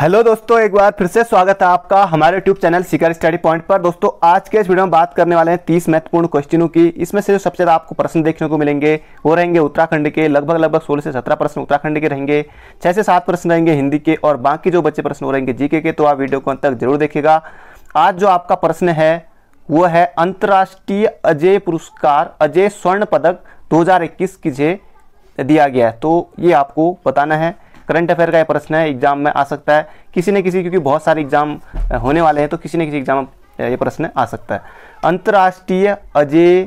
hello दोस्तों एक बार फिर से स्वागत है आपका हमारे YouTube channel Sikar study point पर दोस्तों आज के इस वीडियो में बात करने वाले हैं तीस महत्वपूर्ण क्वेश्चनों की इसमें से जो सबसे ज़्यादा आपको प्रश्न देखने को मिलेंगे वो रहेंगे उत्तराखंड के लगभग लगभग सोलह से सत्रह प्रश्न उत्तराखंड के रहेंगे छः से सात प्रश्न रहेंगे हिंदी के और बाकी जो बच्चे प्रश्न हो रहेंगे जीके के तो आप वीडियो को अंत तक जरूर देखेगा आज जो आपका प्रश्न है वो है अंतर्राष्ट्रीय अजय पुरस्कार अजय स्वर्ण पदक दो हजार जे दिया गया है तो ये आपको बताना है करंट अफेयर का प्रश्न है एग्जाम में आ सकता है किसी न किसी क्योंकि बहुत सारे एग्जाम होने वाले हैं तो किसी न किसी एग्जाम ये प्रश्न आ सकता है अंतर्राष्ट्रीय अजय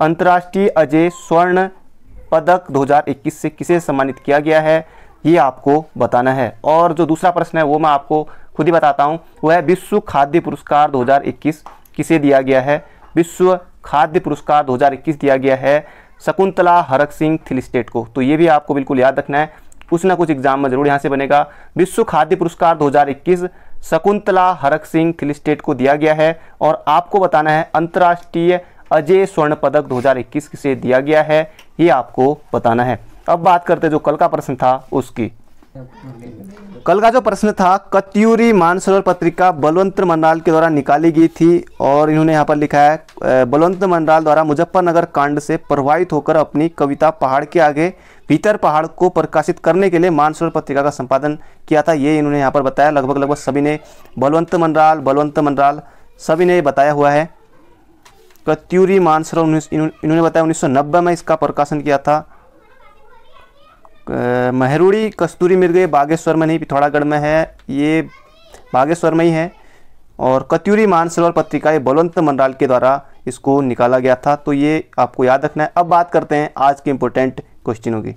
अंतर्राष्ट्रीय अजय स्वर्ण पदक 2021 से किसे सम्मानित किया गया है ये आपको बताना है और जो दूसरा प्रश्न है वो मैं आपको खुद ही बताता हूँ वह है विश्व खाद्य पुरस्कार 2021 किसे दिया गया है विश्व खाद्य पुरस्कार 2021 दिया गया है शकुंतला हरक सिंह स्टेट को तो ये भी आपको बिल्कुल याद रखना है कुछ ना कुछ एग्जाम में जरूर यहाँ से बनेगा विश्व खाद्य पुरस्कार 2021 शकुंतला हरक सिंह खिल स्टेट को दिया गया है और आपको बताना है अंतर्राष्ट्रीय अजय स्वर्ण पदक 2021 से दिया गया है ये आपको बताना है अब बात करते जो कल का प्रश्न था उसकी कल का जो प्रश्न था कत्यूरी मानसरोवर पत्रिका बलवंत मंडाल के द्वारा निकाली गई थी और इन्होंने यहाँ पर लिखा है बलवंत मंडाल द्वारा मुजफ्फरनगर कांड से प्रभावित होकर अपनी कविता पहाड़ के आगे भीतर पहाड़ को प्रकाशित करने के लिए मानसरोवर पत्रिका का संपादन किया था ये इन्होंने यहाँ पर बताया लगभग लगभग सभी ने बलवंत मंडाल बलवंत मंडाल सभी ने बताया हुआ है कत्यूरी मानसरोवर इन्होंने बताया उन्नीस में इसका प्रकाशन किया था महरूड़ी कस्तूरी मिर्ग ये बागेश्वर में नहीं पिथौरागढ़ में है ये बागेश्वर में ही है और कत्यूरी मानसरोवर पत्रिका ये बलवंत मंडाल के द्वारा इसको निकाला गया था तो ये आपको याद रखना है अब बात करते हैं आज के इम्पोर्टेंट क्वेश्चनों की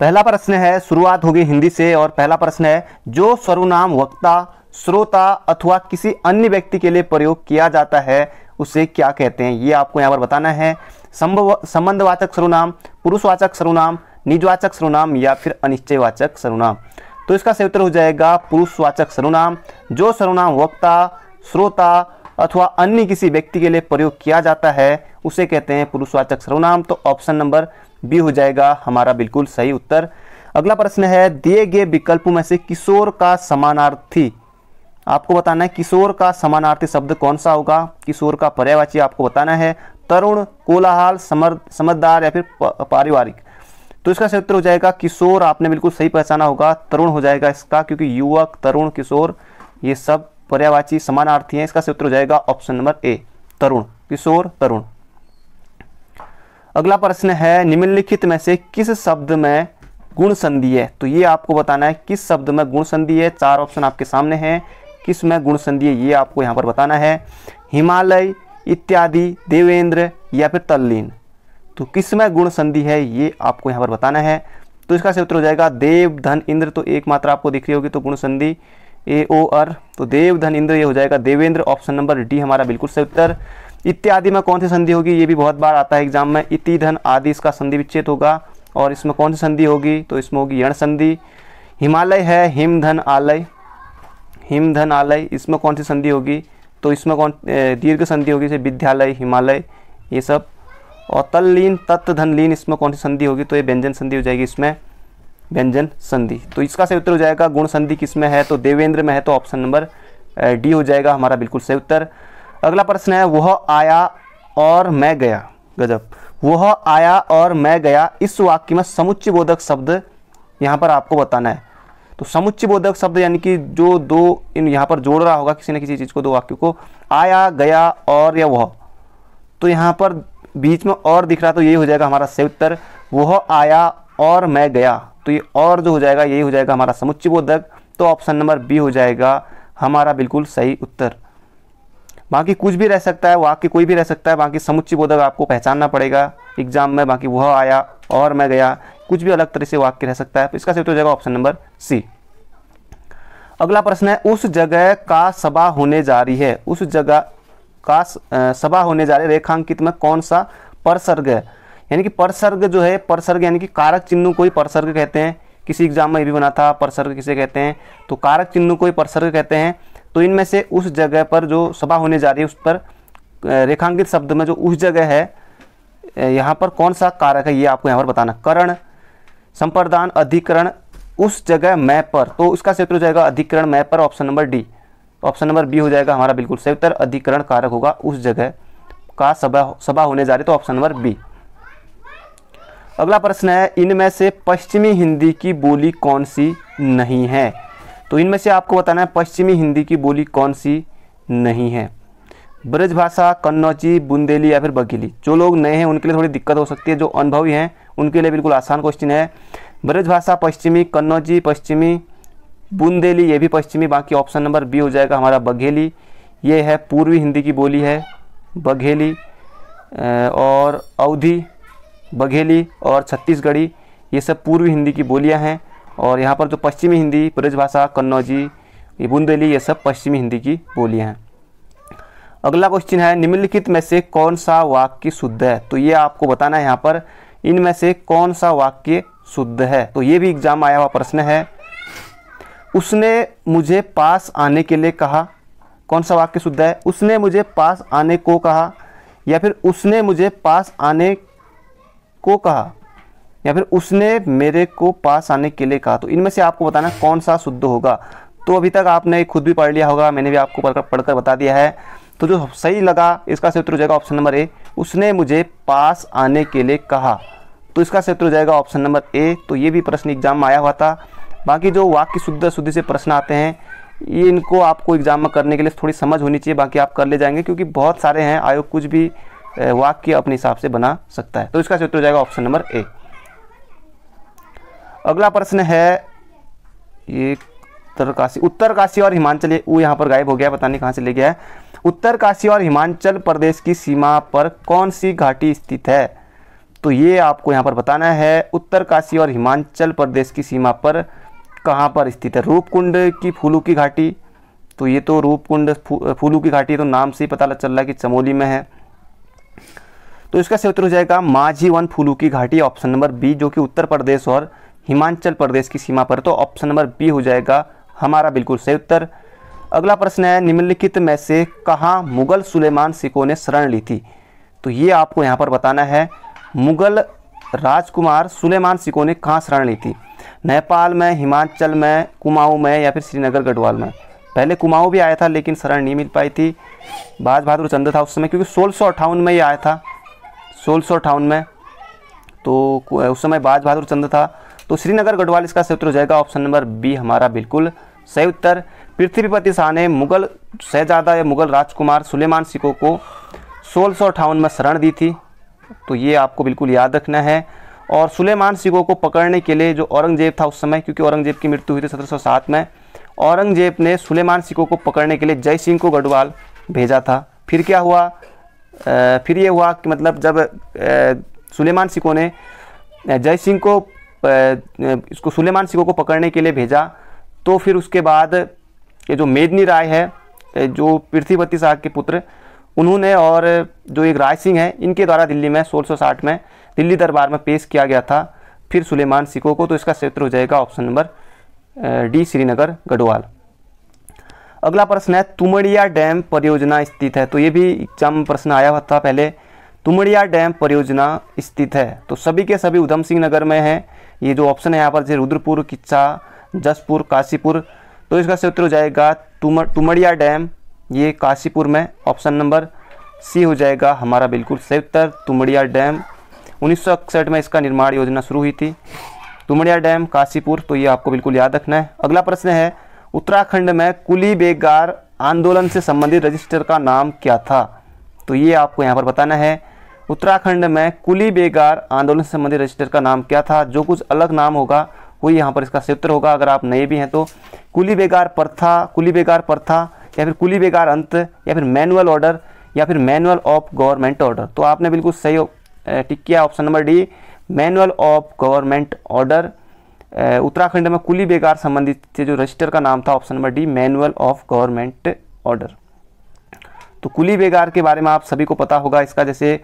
पहला प्रश्न है शुरुआत होगी हिंदी से और पहला प्रश्न है जो सर्वनाम वक्ता श्रोता अथवा किसी अन्य व्यक्ति के लिए प्रयोग किया जाता है उसे क्या कहते हैं ये आपको यहाँ पर बताना है संभव संबंधवाचक सर्वनाम पुरुषवाचक सर्वनाम निजवाचक सर्वनाम या फिर अनिश्चयवाचक सर्वनाम तो इसका सही उत्तर हो जाएगा पुरुषवाचक सर्वनाम जो सर्वनाम वक्ता श्रोता अथवा अन्य किसी व्यक्ति के लिए प्रयोग किया जाता है उसे कहते हैं पुरुषवाचक सर्वनाम तो ऑप्शन नंबर बी हो जाएगा हमारा बिल्कुल सही उत्तर अगला प्रश्न है दिए गए विकल्पों में से किशोर का समानार्थी आपको बताना है किशोर का समानार्थी शब्द कौन सा होगा किशोर का पर्यायवाची आपको बताना है तरुण कोलाहल समर समझदार या फिर पारिवारिक तो इसका सही उत्तर हो जाएगा किशोर आपने बिल्कुल सही पहचाना होगा तरुण हो जाएगा इसका क्योंकि युवक तरुण किशोर ये सब पर्यावाची समानार्थी हैं इसका सही उत्तर हो जाएगा ऑप्शन नंबर ए तरुण किशोर तरुण अगला प्रश्न है निम्नलिखित में से किस शब्द में गुण संधि है तो ये आपको बताना है किस शब्द में गुण संधि है चार ऑप्शन आपके सामने हैं किस में गुण संधि है ये आपको यहाँ पर बताना है हिमालय इत्यादि देवेंद्र या फिर तल्लीन तो किस में गुण संधि है ये आपको यहाँ पर बताना है तो इसका सही उत्तर हो जाएगा देव धन इंद्र तो एक आपको दिख रही होगी तो गुण संधि ए ओ आर तो देव धन इंद्र ये हो जाएगा देवेंद्र ऑप्शन नंबर डी हमारा बिल्कुल सही उत्तर इत्यादि में कौन सी संधि होगी ये भी बहुत बार आता है एग्जाम में इति धन आदि इसका संधि विच्छेद होगा और इसमें कौन सी संधि होगी तो इसमें होगी यण संधि हिमालय है हिम धन आलय हिम आलय इसमें कौन सी संधि होगी तो इसमें कौन दीर्घ संधि होगी जैसे विद्यालय हिमालय ये सब और तल लीन तत्व धन लीन इसमें कौन सी संधि होगी तो ये व्यंजन संधि हो जाएगी इसमें व्यंजन संधि तो इसका सही उत्तर हो जाएगा गुण संधि किसमें है तो देवेंद्र में है तो ऑप्शन नंबर डी हो जाएगा हमारा बिल्कुल सही उत्तर अगला प्रश्न है वह आया और मैं गया गजब वह आया और मैं गया इस वाक्य में समुच्चय बोधक शब्द यहाँ पर आपको बताना है तो समुच्चय बोधक शब्द यानी कि जो दो इन यहाँ पर जोड़ रहा होगा किसी न किसी चीज़ को दो वाक्य को आया गया और या वह तो यहाँ पर बीच में और दिख रहा तो यही हो जाएगा हमारा सही उत्तर वह आया और मैं गया तो ये और जो हो जाएगा यही हो जाएगा हमारा समुच्चय बोधक तो ऑप्शन नंबर बी हो जाएगा हमारा बिल्कुल सही उत्तर बाकी कुछ भी रह सकता है वाक्य कोई भी रह सकता है बाकी समुच्चय बोधक आपको पहचानना पड़ेगा एग्जाम में बाकी वह आया और मैं गया कुछ भी अलग तरह से वाक्य रह सकता है तो इसका सही हो जाएगा ऑप्शन नंबर सी अगला प्रश्न है उस जगह का सभा होने जा रही है उस जगह का सभा होने जा रही है रेखांकित में कौन सा परसर्ग है यानी कि परसर्ग जो है परसर्ग यानी कि कारक चिन्ह को ही परसर्ग कहते हैं किसी एग्जाम में भी बना था परसर्ग किसे कहते हैं तो कारक चिन्ह को ही परसर्ग कहते हैं तो इनमें से उस जगह पर जो सभा होने जा रही है उस पर रेखांकित शब्द में जो उस जगह है यहाँ पर कौन सा कारक है ये आपको यहाँ पर बताना करण संप्रदान अधिकरण उस जगह मैप पर तो सही उत्तर हो जाएगा अधिकरण मैप पर option number D option number B हो जाएगा हमारा बिल्कुल सही उत्तर अधिकरण कारक होगा उस जगह का सभा सभा होने जा रही तो ऑप्शन नंबर बी अगला प्रश्न है इनमें से पश्चिमी हिंदी की बोली कौन सी नहीं है तो इनमें से आपको बताना है पश्चिमी हिंदी की बोली कौन सी नहीं है ब्रज भाषा कन्नौची बुंदेली या फिर बघेली जो लोग नए हैं उनके लिए थोड़ी दिक्कत हो सकती है जो अनुभवी हैं उनके लिए बिल्कुल आसान क्वेश्चन है ब्रज भाषा पश्चिमी कन्नौजी पश्चिमी बुंदेली ये भी पश्चिमी बाकी ऑप्शन नंबर बी हो जाएगा हमारा बघेली ये है पूर्वी हिंदी की बोली है बघेली और अवधि बघेली और छत्तीसगढ़ी ये सब पूर्वी हिंदी की बोलियां हैं और यहाँ पर जो पश्चिमी हिंदी ब्रज भाषा कन्नौजी बुंदेली ये सब पश्चिमी हिंदी की बोलियां हैं अगला क्वेश्चन है निम्नलिखित में से कौन सा वाक्य शुद्ध है तो ये आपको बताना है यहाँ पर इनमें से कौन सा वाक्य शुद्ध है तो ये भी एग्जाम आया हुआ प्रश्न है उसने मुझे पास आने के लिए कहा कौन सा वाक्य शुद्ध है उसने मुझे पास आने को कहा या फिर उसने मुझे पास आने को कहा या फिर उसने मेरे को पास आने के लिए कहा तो इनमें से आपको बताना कौन सा शुद्ध होगा तो अभी तक आपने खुद भी पढ़ लिया होगा मैंने भी आपको पढ़कर पढ़कर बता दिया है तो जो सही लगा इसका सूत्र हो जाएगा ऑप्शन नंबर ए उसने मुझे पास आने के लिए कहा तो इसका सूत्र हो जाएगा ऑप्शन नंबर ए तो ये भी प्रश्न एग्जाम में आया हुआ था बाकी जो वाक्य शुद्ध शुद्धि से प्रश्न आते हैं ये इनको आपको एग्जाम में करने के लिए थोड़ी समझ होनी चाहिए बाकी आप कर ले जाएंगे क्योंकि बहुत सारे हैं आयोग कुछ भी वाक्य अपने हिसाब से बना सकता है तो इसका सूत्र हो जाएगा ऑप्शन नंबर ए अगला प्रश्न है ये उत्तरकाशी उत्तरकाशी और हिमाचल वो यहाँ पर गायब हो गया पता नहीं कहाँ से ले गया है उत्तरकाशी और हिमाचल प्रदेश की सीमा पर कौन सी घाटी स्थित है तो ये आपको यहाँ पर बताना है उत्तरकाशी और हिमाचल प्रदेश की सीमा पर कहाँ पर स्थित है रूपकुंड की फूलू की घाटी तो ये तो रूपकुंड फूलू की घाटी तो नाम से ही पता चल रहा है कि चमोली में है तो इसका सही उत्तर हो जाएगा माझी वन फूलू की घाटी ऑप्शन नंबर बी जो कि उत्तर प्रदेश और हिमाचल प्रदेश की सीमा पर तो ऑप्शन नंबर बी हो जाएगा हमारा बिल्कुल सही उत्तर अगला प्रश्न है निम्नलिखित में से कहाँ मुगल सुलेमान सिकों ने शरण ली थी तो ये आपको यहाँ पर बताना है मुगल राजकुमार सुलेमान सिको ने कहाँ शरण ली थी नेपाल में हिमाचल में कुमाऊँ में या फिर श्रीनगर गढ़वाल में पहले कुमाऊँ भी आया था लेकिन शरण नहीं मिल पाई थी बाज बहादुर चंद था उस समय क्योंकि सोलह में ही आया था सोलह में तो उस समय बाज बहादुर चंद था तो श्रीनगर गढ़वाल इसका क्षेत्र हो जाएगा ऑप्शन नंबर बी हमारा बिल्कुल सही उत्तर पृथ्वीपति शाह ने मुगल शहजादा या मुगल राजकुमार सुलेमान सिको को सोलह में शरण दी थी तो ये आपको बिल्कुल याद रखना है और सुलेमान सिको को पकड़ने के लिए जो औरंगजेब था उस समय क्योंकि औरंगजेब की मृत्यु हुई थी सत्रह में औरंगजेब ने सुलेमान सिको को पकड़ने के लिए जय सिंह को गढ़वाल भेजा था फिर क्या हुआ आ, फिर ये हुआ कि मतलब जब सुलेमान सिको ने जय सिंह को आ, इसको सुलेमान सिको को पकड़ने के लिए भेजा तो फिर उसके बाद ये जो मेदनी राय है जो पृथ्वीपति शाह के पुत्र उन्होंने और जो एक राय सिंह है इनके द्वारा दिल्ली में 1660 में दिल्ली दरबार में पेश किया गया था फिर सुलेमान सिको को तो इसका क्षेत्र हो जाएगा option number D Srinagar Garhwal अगला प्रश्न है तुमड़िया डैम परियोजना स्थित है तो ये भी एग्जाम में प्रश्न आया हुआ था पहले तुमड़िया डैम परियोजना स्थित है तो सभी के सभी उधम सिंह नगर में है ये जो ऑप्शन है यहाँ पर जैसे रुद्रपुर किच्चा जसपुर काशीपुर तो इसका सही उत्तर हो जाएगा तुम तुमड़िया डैम ये काशीपुर में ऑप्शन नंबर सी हो जाएगा हमारा बिल्कुल सही उत्तर तुमड़िया डैम उन्नीस में इसका निर्माण योजना शुरू हुई थी तुमड़िया डैम काशीपुर तो ये आपको बिल्कुल याद रखना है अगला प्रश्न है उत्तराखंड में कुली बेगार आंदोलन से संबंधित रजिस्टर का नाम क्या था तो ये आपको यहाँ पर बताना है उत्तराखंड में कुली बेगार आंदोलन से संबंधित रजिस्टर का नाम क्या था जो कुछ अलग नाम होगा वही यहाँ पर इसका क्षेत्र होगा अगर आप नए भी हैं तो कुली बेगार प्रथा कुली बेगार प्रथा या फिर कुली बेगार अंत या फिर मैनुअल ऑर्डर या फिर मैनुअल ऑफ गवर्नमेंट ऑर्डर तो आपने बिल्कुल सही टिक किया option number D manual of government order Uttarakhand में कुली बेगार संबंधित से जो रजिस्टर का नाम था option number D manual of government order तो कुली बेगार के बारे में आप सभी को पता होगा इसका जैसे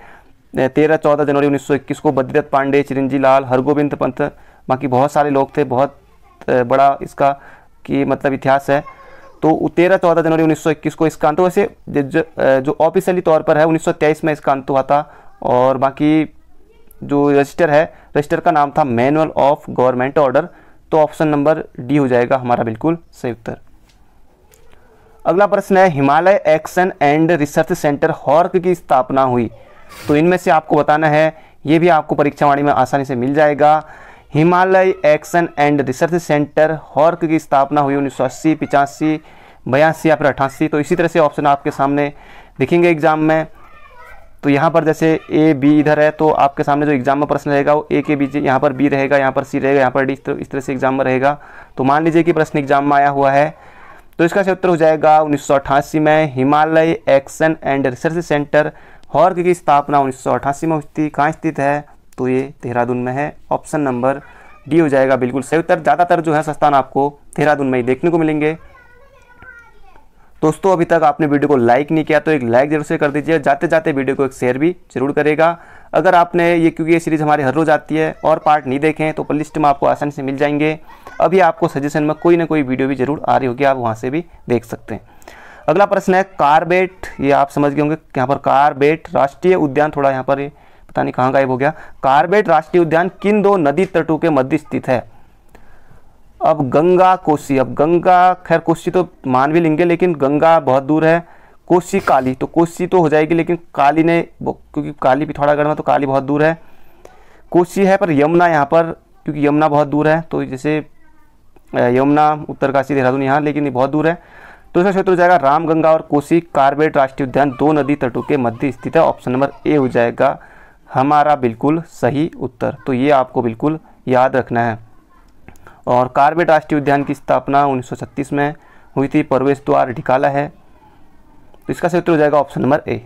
तेरह चौदह जनवरी 1921 को बद्रीनाथ पांडे चिरंजी लाल हरगोविंद पंत बाकी बहुत सारे लोग थे बहुत बड़ा इसका कि मतलब इतिहास है तो तेरह चौदह जनवरी 1921 को इसका अंत वैसे जो ऑफिशियली तौर पर है 1923 में इसका अंत हुआ था और बाकी जो रजिस्टर है रजिस्टर का नाम था मैनुअल ऑफ गवर्नमेंट ऑर्डर तो ऑप्शन नंबर डी हो जाएगा हमारा बिल्कुल सही उत्तर अगला प्रश्न है Himalaya action and research centre हॉर्क की स्थापना हुई तो इनमें से आपको बताना है ये भी आपको परीक्षावाणी में आसानी से मिल जाएगा Himalaya action and research centre हॉर्क की स्थापना हुई उन्नीस सौ अस्सी पिचासी बयासी या फिर अट्ठासी तो इसी तरह से ऑप्शन आपके सामने दिखेंगे एग्ज़ाम में तो यहाँ पर जैसे ए बी इधर है तो आपके सामने जो एग्जाम में प्रश्न रहेगा वो ए के बीच यहाँ पर बी रहेगा यहाँ पर सी रहेगा यहाँ पर डी इस तरह से एग्जाम में रहेगा तो मान लीजिए कि प्रश्न एग्जाम में आया हुआ है तो इसका उत्तर हो जाएगा उन्नीस में Himalaya action and research centre हॉर्क की स्थापना उन्नीस में हुई थी कहाँ स्थित है तो ये देहरादून में है ऑप्शन नंबर डी हो जाएगा बिल्कुल सही उत्तर ज़्यादातर जो है संस्थान आपको देहरादून में ही देखने को मिलेंगे दोस्तों अभी तक आपने वीडियो को लाइक नहीं किया तो एक लाइक जरूर से कर दीजिए जाते जाते वीडियो को एक शेयर भी जरूर करेगा अगर आपने ये क्योंकि ये सीरीज़ हमारी हर रोज़ आती है और पार्ट नहीं देखें तो लिस्ट में आपको आसानी से मिल जाएंगे अभी आपको सजेशन में कोई ना कोई वीडियो भी जरूर आ रही होगी आप वहाँ से भी देख सकते हैं अगला प्रश्न है कारबेट ये आप समझ गए होंगे यहाँ पर कारबेट राष्ट्रीय उद्यान थोड़ा यहाँ पर पता नहीं कहाँ गायब हो गया कार्बेट राष्ट्रीय उद्यान किन दो नदी तटों के मध्य स्थित है अब गंगा कोसी अब गंगा खैर कोसी तो मान लिंग है लेकिन गंगा बहुत दूर है कोसी काली तो कोसी तो हो जाएगी लेकिन काली ने क्योंकि काली पिथौरागढ़ में तो काली बहुत दूर है कोसी है पर यमुना यहाँ पर क्योंकि यमुना बहुत दूर है तो जैसे यमुना उत्तरकाशी देहरादून यहाँ लेकिन ये बहुत दूर है तो इसका क्षेत्र हो जाएगा रामगंगा और कोसी कार्बेट राष्ट्रीय उद्यान दो नदी तटों के मध्य स्थित है ऑप्शन नंबर ए हो जाएगा हमारा बिल्कुल सही उत्तर तो ये आपको बिल्कुल याद रखना है और कार्बेट राष्ट्रीय उद्यान की स्थापना 1936 में हुई थी परवेश द्वार ढिकाला है तो इसका उत्तर हो जाएगा ऑप्शन नंबर ए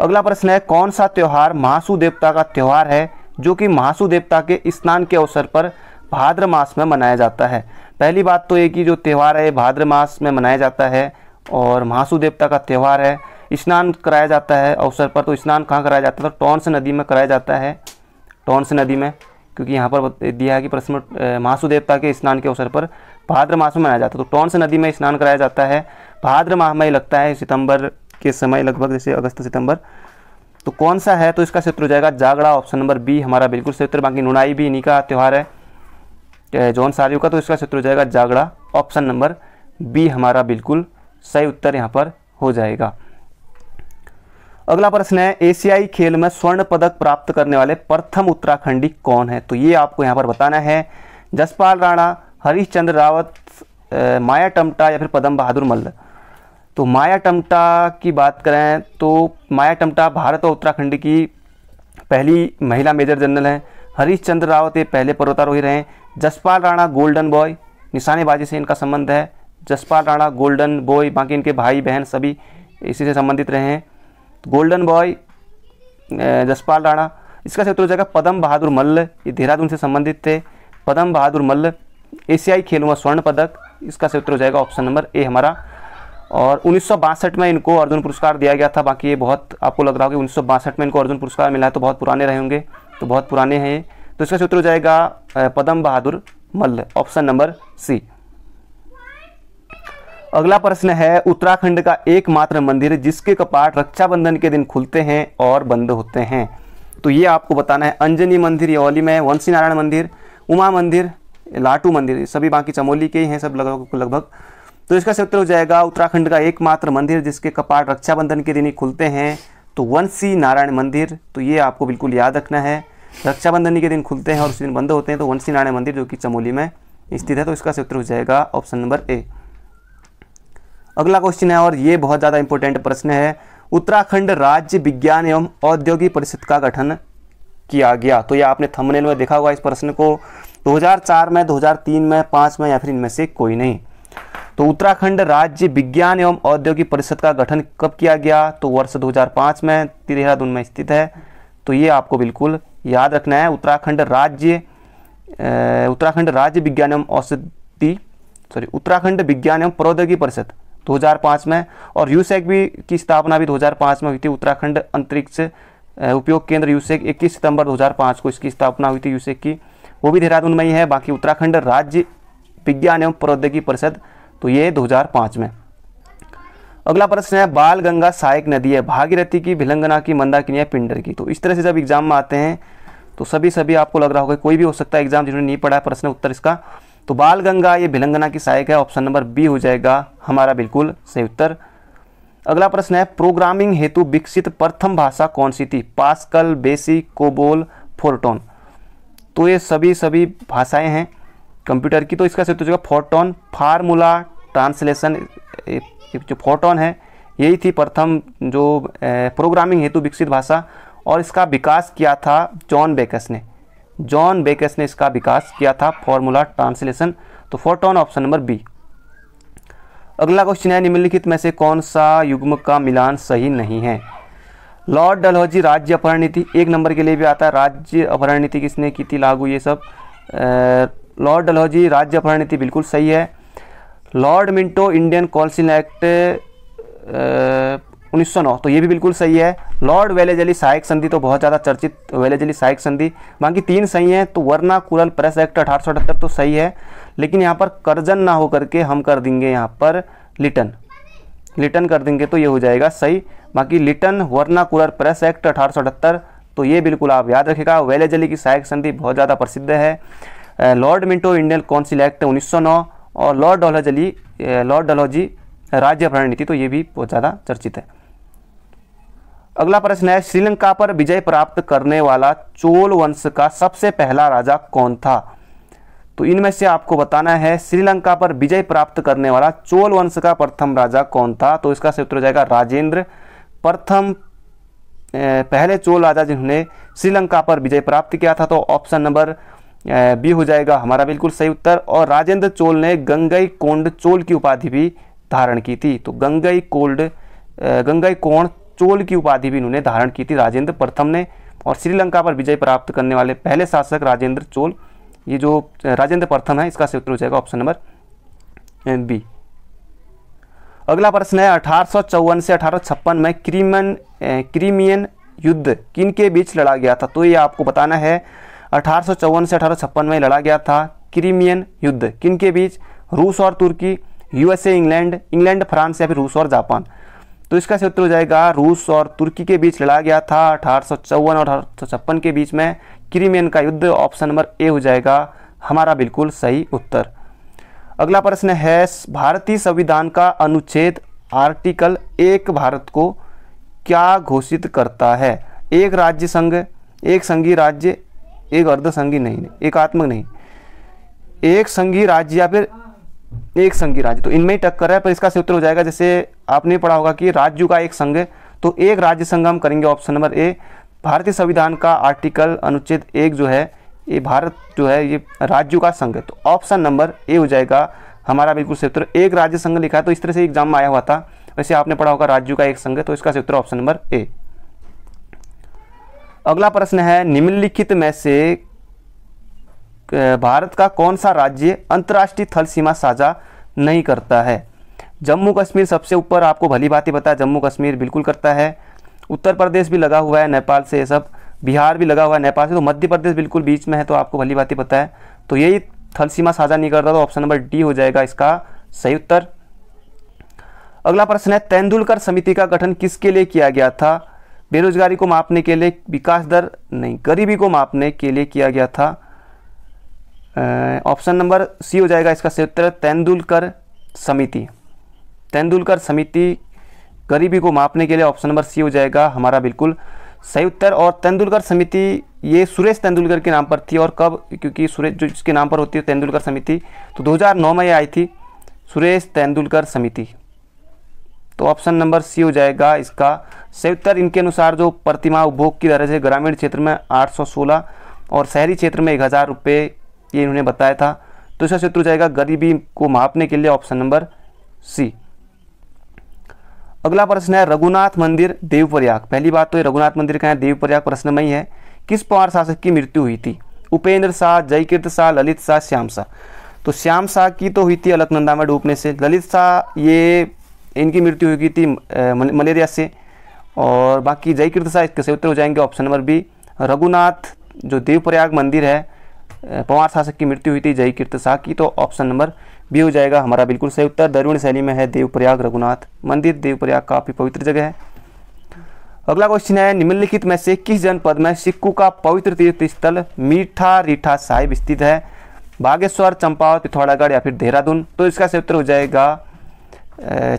अगला प्रश्न है कौन सा त्यौहार महासु देवता का त्यौहार है जो कि महासु देवता के स्नान के अवसर पर भाद्र मास में मनाया जाता है पहली बात तो ये कि जो त्यौहार है भाद्र मास में मनाया जाता है और महासु देवता का त्यौहार है स्नान कराया जाता है अवसर पर तो स्नान कहाँ कराया जाता है तो मतलब टॉन्स नदी में कराया जाता है टॉन्स नदी में क्योंकि यहाँ पर दिया है कि प्रश्न महासुदेवता देवता के स्नान के अवसर पर भाद्र मास में मनाया जाता है तो टॉन्स नदी में स्नान कराया जाता है भाद्र माह में लगता है सितंबर के समय लगभग जैसे अगस्त सितंबर तो कौन सा है तो इसका क्षेत्र हो जाएगा जागड़ा ऑप्शन नंबर बी हमारा बिल्कुल क्षेत्र बाकी नुनाई भी इन्हीं का त्यौहार है जौन सालियों का तो इसका क्षेत्र हो जाएगा जागड़ा ऑप्शन नंबर बी हमारा बिल्कुल सही उत्तर यहाँ पर हो जाएगा अगला प्रश्न है एशियाई खेल में स्वर्ण पदक प्राप्त करने वाले प्रथम उत्तराखंडी कौन है तो ये आपको यहाँ पर बताना है जसपाल राणा चंद्र रावत माया टमटा या फिर पदम बहादुर मल्ल तो माया टमटा की बात करें तो माया टमटा भारत और उत्तराखंड की पहली महिला मेजर जनरल हैं चंद्र रावत ये पहले पर्वतारोही रहे जसपाल राणा गोल्डन बॉय निशानेबाजी से इनका संबंध है जसपाल राणा गोल्डन बॉय बाकी इनके भाई बहन सभी इसी से संबंधित रहे हैं गोल्डन बॉय जसपाल राणा इसका क्षेत्र हो जाएगा पदम बहादुर मल्ल ये देहरादून से संबंधित थे पदम बहादुर मल्ल एशियाई खेलों में स्वर्ण पदक इसका उत्तर हो जाएगा ऑप्शन नंबर ए हमारा और उन्नीस में इनको अर्जुन पुरस्कार दिया गया था बाकी ये बहुत आपको लग रहा होगा उन्नीस में इनको अर्जुन पुरस्कार मिला है तो बहुत पुराने रहे होंगे तो बहुत पुराने हैं तो इसका सूत्र हो जाएगा पदम बहादुर मल्ल ऑप्शन नंबर सी अगला प्रश्न है उत्तराखंड का एकमात्र मंदिर जिसके कपाट रक्षाबंधन के दिन खुलते हैं और बंद होते हैं तो ये आपको बताना है अंजनी मंदिर यौली में वंशी नारायण मंदिर उमा मंदिर लाटू मंदिर सभी बाकी चमोली के ही हैं सब लगभग लगभग तो इसका सत्य हो जाएगा उत्तराखंड का एकमात्र मंदिर जिसके कपाट रक्षाबंधन के दिन ही खुलते हैं तो वंशी नारायण मंदिर तो ये आपको बिल्कुल याद रखना है रक्षाबंधन के दिन खुलते हैं और उस दिन बंद होते हैं तो वंशी नारायण मंदिर जो कि चमोली में स्थित है तो इसका सत्य हो जाएगा ऑप्शन नंबर ए अगला क्वेश्चन है और ये बहुत ज़्यादा इंपॉर्टेंट प्रश्न है उत्तराखंड राज्य विज्ञान एवं औद्योगिक परिषद का गठन किया गया तो ये आपने थंबनेल में देखा होगा इस प्रश्न को 2004 में 2003 में 5 में या फिर इनमें से कोई नहीं तो उत्तराखंड राज्य विज्ञान एवं औद्योगिक परिषद का गठन कब किया गया तो वर्ष 2005 में देहरादून में स्थित है तो ये आपको बिल्कुल याद रखना है उत्तराखंड राज्य उत्तराखंड राज्य विज्ञान एवं औषधि सॉरी उत्तराखंड विज्ञान एवं प्रौद्योगिकी परिषद 2005 में और यूसेक भी की स्थापना भी 2005 में हुई थी उत्तराखंड अंतरिक्ष उपयोग केंद्र यूसेक 21 सितंबर 2005 को इसकी स्थापना हुई थी यूसेक की वो भी देहरादून में ही है बाकी उत्तराखंड राज्य विज्ञान एवं प्रौद्योगिकी परिषद तो ये 2005 में अगला प्रश्न है बाल गंगा सहायक नदी है भागीरथी की भिलंगना की मंदाकिनी है पिंडर की तो इस तरह से जब एग्जाम में आते हैं तो सभी सभी आपको लग रहा होगा कोई भी हो सकता है एग्जाम जिन्होंने नहीं पढ़ा प्रश्न उत्तर इसका तो बाल गंगा ये बिलंगना की सहायक है ऑप्शन नंबर बी हो जाएगा हमारा बिल्कुल सही उत्तर अगला प्रश्न है प्रोग्रामिंग हेतु विकसित प्रथम भाषा कौन सी थी पास्कल बेसी कोबोल फोरटोन तो ये सभी सभी भाषाएं हैं कंप्यूटर की तो इसका सही जो फोटोन फार्मूला ट्रांसलेशन जो फोटोन है यही थी प्रथम जो प्रोग्रामिंग हेतु विकसित भाषा और इसका विकास किया था जॉन बेकस ने जॉन बेकेस ने इसका विकास किया था फॉर्मूला ट्रांसलेशन तो फोटोन ऑप्शन नंबर बी अगला क्वेश्चन है निम्नलिखित में से कौन सा युग्म का मिलान सही नहीं है लॉर्ड डलहौजी राज्य अपहरण नीति एक नंबर के लिए भी आता है राज्य अपहरण नीति किसने की थी लागू ये सब लॉर्ड डलहौजी राज्य अपहरण नीति बिल्कुल सही है Lord Minto Indian council act 1909 तो ये भी बिल्कुल सही है लॉर्ड वेलेजली सहायक संधि तो बहुत ज़्यादा चर्चित वेलेजली सहायक संधि बाकी तीन सही हैं तो वरना कुरल प्रेस एक्ट अठारह तो सही है लेकिन यहाँ पर कर्जन ना हो करके हम कर देंगे यहाँ पर लिटन लिटन कर देंगे तो ये हो जाएगा सही बाकी लिटन वरना कुरल प्रेस एक्ट अठारह तो ये बिल्कुल आप याद रखेगा वेलेजली की सहायक संधि बहुत ज़्यादा प्रसिद्ध है Lord Minto Indian council act नौ और लॉर्ड डॉलहजली लॉर्ड डलहौजी राज्य प्रणनीति तो ये भी बहुत ज़्यादा चर्चित है अगला प्रश्न है श्रीलंका पर विजय प्राप्त करने वाला चोल वंश का सबसे पहला राजा कौन था तो इनमें से आपको बताना है श्रीलंका पर विजय प्राप्त करने वाला चोल वंश का प्रथम राजा कौन था तो इसका सही उत्तर हो जाएगा राजेंद्र प्रथम पहले चोल राजा जिन्होंने श्रीलंका पर विजय प्राप्त किया था तो ऑप्शन नंबर बी हो जाएगा हमारा बिल्कुल सही उत्तर और राजेंद्र चोल ने गंगई कोंड चोल की उपाधि भी धारण की थी तो गंगई कोल्ड गंगई कोण चोल की उपाधि भी इन्होंने धारण की थी राजेंद्र प्रथम ने और श्रीलंका पर विजय प्राप्त करने वाले पहले शासक राजेंद्र चोल ये जो राजेंद्र प्रथम है इसका उत्तर हो जाएगा ऑप्शन नंबर बी अगला प्रश्न है अठारह से अठारह में क्रीमन क्रीमियन युद्ध किन के बीच लड़ा गया था तो ये आपको बताना है अठारह से अठारह में लड़ा गया था क्रीमियन युद्ध किन के बीच रूस और तुर्की यूएसए इंग्लैंड इंग्लैंड फ्रांस या फिर रूस और जापान तो इसका सही उत्तर हो जाएगा रूस और तुर्की के बीच लड़ा गया था अठारह और अठारह के बीच में क्रीमियन का युद्ध ऑप्शन नंबर ए हो जाएगा हमारा बिल्कुल सही उत्तर अगला प्रश्न है भारतीय संविधान का अनुच्छेद आर्टिकल एक भारत को क्या घोषित करता है एक राज्य संघ एक संघीय राज्य एक अर्धसंघी नहीं एकात्मक नहीं एक संघीय राज्य या फिर एक संघी राज्य तो इनमें ही टक्कर है पर इसका सही उत्तर हो जाएगा जैसे आपने पढ़ा होगा कि राज्यों का एक संघ तो एक राज्य संघ हम करेंगे ऑप्शन नंबर ए भारतीय संविधान का आर्टिकल अनुच्छेद एक जो है ये भारत जो है ये राज्यों का संघ है तो ऑप्शन नंबर ए हो जाएगा हमारा बिल्कुल सही उत्तर एक राज्य संघ लिखा है तो इस तरह से एग्जाम में आया हुआ था वैसे आपने पढ़ा होगा राज्यों का एक संघ है तो इसका सही उत्तर ऑप्शन नंबर ए अगला प्रश्न है निम्नलिखित में से भारत का कौन सा राज्य अंतर्राष्ट्रीय थल सीमा साझा नहीं करता है जम्मू कश्मीर सबसे ऊपर आपको भली बात ही बताया जम्मू कश्मीर बिल्कुल करता है उत्तर प्रदेश भी लगा हुआ है नेपाल से ये सब बिहार भी लगा हुआ है नेपाल से तो मध्य प्रदेश बिल्कुल बीच में है तो आपको भली बात ही पता है तो यही थल सीमा साझा नहीं करता तो ऑप्शन नंबर डी हो जाएगा इसका सही उत्तर अगला प्रश्न है तेंदुलकर समिति का गठन किसके लिए किया गया था बेरोजगारी को मापने के लिए विकास दर नहीं गरीबी को मापने के लिए किया गया था ऑप्शन नंबर सी हो जाएगा इसका सही उत्तर तेंदुलकर समिति तेंदुलकर समिति गरीबी को मापने के लिए ऑप्शन नंबर सी हो जाएगा हमारा बिल्कुल सही उत्तर और तेंदुलकर समिति ये सुरेश तेंदुलकर के नाम पर थी और कब क्योंकि सुरेश जो जिसके नाम पर होती है तेंदुलकर समिति तो 2009 में ये आई थी सुरेश तेंदुलकर समिति तो ऑप्शन नंबर सी हो जाएगा इसका सही उत्तर इनके अनुसार जो प्रतिमा उपभोग की दर से ग्रामीण क्षेत्र में आठ और शहरी क्षेत्र में एक हज़ार रुपये ये इन्होंने बताया था तो इसका सूत्र जाएगा गरीबी को मापने के लिए ऑप्शन नंबर सी अगला प्रश्न है रघुनाथ मंदिर देवप्रयाग पहली बात तो ये रघुनाथ मंदिर का है देवप्रयाग प्रश्न में ही है किस पवार शासक की मृत्यु हुई थी उपेंद्र शाह जयकीर्त शाह ललित शाह श्याम शाह तो श्याम शाह की तो हुई थी अलकनंदा में डूबने से ललित शाह ये इनकी मृत्यु हुई थी मलेरिया से और बाकी जयकीर्त शाह इसके से उत्तर हो जाएंगे ऑप्शन नंबर बी रघुनाथ जो देवप्रयाग मंदिर है पवार शासक की मृत्यु हुई थी जय कीर्त शाह की तो ऑप्शन नंबर बी हो जाएगा हमारा बिल्कुल सही उत्तर दरुण शैली में है देवप्रयाग रघुनाथ मंदिर देवप्रयाग काफ़ी पवित्र जगह है अगला क्वेश्चन है निम्नलिखित में से किस जनपद में सिक्कू का पवित्र तीर्थ स्थल मीठा रीठा साहिब स्थित है बागेश्वर चंपावत पिथौरागढ़ या फिर देहरादून तो इसका सही उत्तर हो जाएगा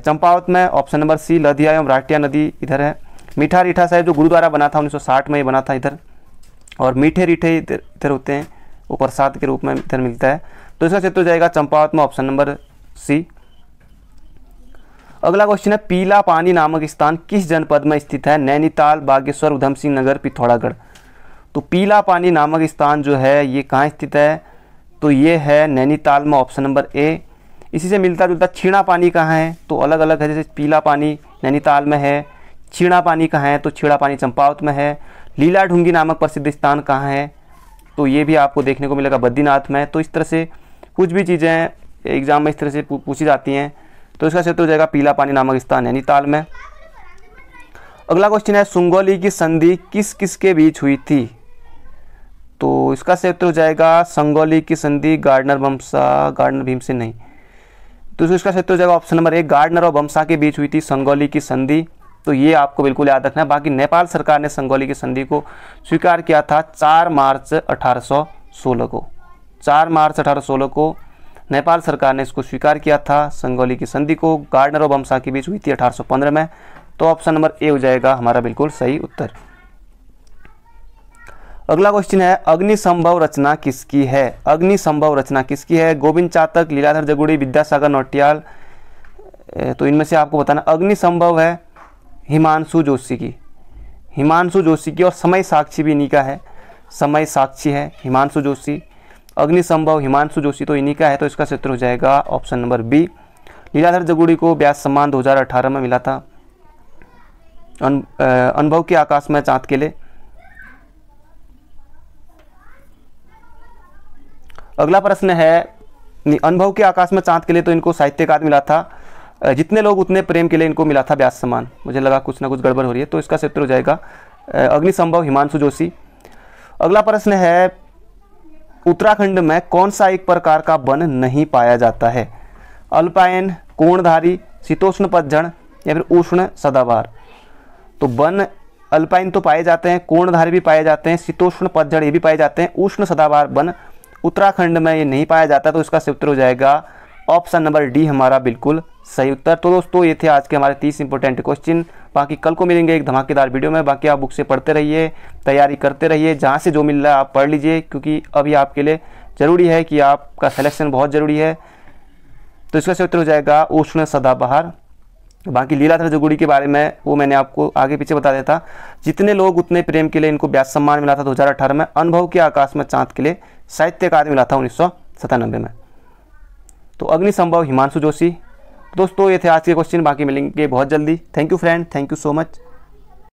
चंपावत में ऑप्शन नंबर सी लधिया एवं राठिया नदी इधर है मीठा रीठा साहिब जो गुरुद्वारा बना था 1960 में ही बना था इधर और मीठे रीठे इधर इधर होते हैं वो प्रसाद के रूप में इधर मिलता है तो इसका क्षेत्र हो जाएगा चंपावत ऑप्शन नंबर सी अगला क्वेश्चन है पीला पानी नामक स्थान किस जनपद में स्थित है नैनीताल बागेश्वर उधम सिंह नगर पिथौरागढ़ तो पीला पानी नामक स्थान जो है ये कहाँ स्थित है तो ये है नैनीताल में ऑप्शन नंबर ए इसी से मिलता जुलता छीणा पानी कहाँ है तो अलग अलग है जैसे पीला पानी नैनीताल में है छीणा पानी कहाँ है तो छीणा पानी चंपावत में है लीला ढूंगी नामक प्रसिद्ध स्थान कहाँ है तो ये भी आपको देखने को मिलेगा बद्रीनाथ में तो इस तरह से कुछ भी चीज़ें एग्ज़ाम में इस तरह से पूछी जाती हैं तो इसका क्षेत्र हो जाएगा पीला पानी नामक स्थान है नैनीताल में अगला क्वेश्चन है सुंगोली की संधि किस किस के बीच हुई थी तो इसका क्षेत्र हो जाएगा संगोली की संधि गार्डनर बमसा गार्डनर भीम से नहीं तो इसका क्षेत्र हो जाएगा ऑप्शन नंबर एक गार्डनर और बमसा के बीच हुई थी संगोली की संधि तो ये आपको बिल्कुल याद रखना है बाकी नेपाल सरकार ने संगोली की संधि को स्वीकार किया था चार मार्च 1816 को चार मार्च 1816 को नेपाल सरकार ने इसको स्वीकार किया था संगोली की संधि को गार्डनर और बमसा के बीच हुई थी अठारह में तो ऑप्शन नंबर ए हो जाएगा हमारा बिल्कुल सही उत्तर अगला क्वेश्चन है अग्नि संभव रचना किसकी है अग्नि संभव रचना किसकी है गोविंद चातक लीलाधर जगुड़ी विद्यासागर नौटियाल तो इनमें से आपको बताना अग्नि संभव है हिमांशु जोशी की हिमांशु जोशी की और समय साक्षी भी इन्हीं का है समय साक्षी है हिमांशु जोशी अग्नि संभव हिमांशु जोशी तो इन्हीं का है तो इसका क्षेत्र हो जाएगा option number B Leeladhar Jagudi को ब्यास सम्मान 2018 में मिला था अनुभव के आकाश में चाँद के लिए अगला प्रश्न है अनुभव के आकाश में चांद के लिए तो इनको साहित्य मिला था जितने लोग उतने प्रेम के लिए इनको मिला था व्यास सम्मान मुझे लगा कुछ ना कुछ गड़बड़ हो रही है तो इसका क्षेत्र हो जाएगा अग्निसंभव हिमांशु जोशी अगला प्रश्न है उत्तराखंड में कौन सा एक प्रकार का वन नहीं पाया जाता है अल्पायन कोणधारी शीतोष्ण पतझण या फिर उष्ण सदावार तो वन अल्पाइन तो पाए जाते हैं कोणधारी भी पाए जाते हैं शीतोष्ण पतझड़ ये भी पाए जाते हैं उष्ण सदावार वन उत्तराखंड में ये नहीं पाया जाता तो इसका उत्तर हो जाएगा ऑप्शन नंबर डी हमारा बिल्कुल सही उत्तर तो दोस्तों ये थे आज के हमारे तीस इंपॉर्टेंट क्वेश्चन बाकी कल को मिलेंगे एक धमाकेदार वीडियो में बाकी आप बुक से पढ़ते रहिए तैयारी करते रहिए जहाँ से जो मिल रहा है आप पढ़ लीजिए क्योंकि अभी आपके लिए ज़रूरी है कि आपका सिलेक्शन बहुत ज़रूरी है तो इसका से उत्तर हो जाएगा उष्ण सदाबहार बाकी लीलाधर जोगुड़ी के बारे में वो मैंने आपको आगे पीछे बता दिया था जितने लोग उतने प्रेम के लिए इनको ब्यास सम्मान मिला था 2018 में अनुभव के आकाश में चांद के लिए साहित्य अकादमी मिला था उन्नीस में तो अग्नि संभव हिमांशु जोशी दोस्तों ये थे आज के क्वेश्चन बाकी मिलेंगे बहुत जल्दी thank you friend thank you so much